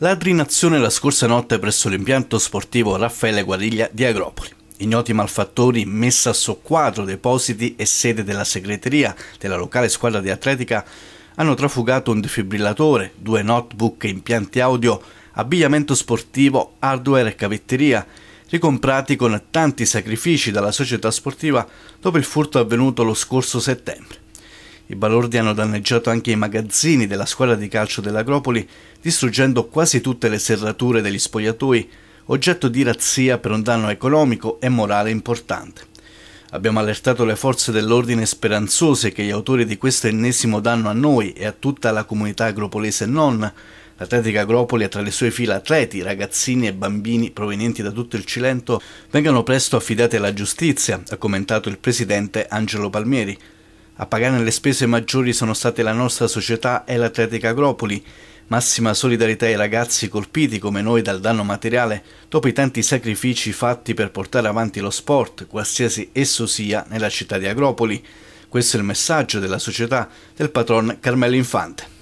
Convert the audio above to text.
Ladrinazione la scorsa notte presso l'impianto sportivo Raffaele Guadiglia di Agropoli. Ignoti malfattori messa a soqquadro depositi e sede della segreteria della locale squadra di atletica hanno trafugato un defibrillatore, due notebook e impianti audio, abbigliamento sportivo, hardware e cavetteria, ricomprati con tanti sacrifici dalla società sportiva dopo il furto avvenuto lo scorso settembre. I balordi hanno danneggiato anche i magazzini della squadra di calcio dell'Agropoli, distruggendo quasi tutte le serrature degli spogliatoi, oggetto di razzia per un danno economico e morale importante. Abbiamo allertato le forze dell'ordine speranzose che gli autori di questo ennesimo danno a noi e a tutta la comunità agropolese e non. L'Atletica Agropoli ha tra le sue fila atleti, ragazzini e bambini provenienti da tutto il Cilento vengano presto affidati alla giustizia, ha commentato il presidente Angelo Palmieri. A pagare le spese maggiori sono state la nostra società e l'Atletica Agropoli. Massima solidarietà ai ragazzi colpiti come noi dal danno materiale dopo i tanti sacrifici fatti per portare avanti lo sport, qualsiasi esso sia, nella città di Agropoli. Questo è il messaggio della società del patron Carmelo Infante.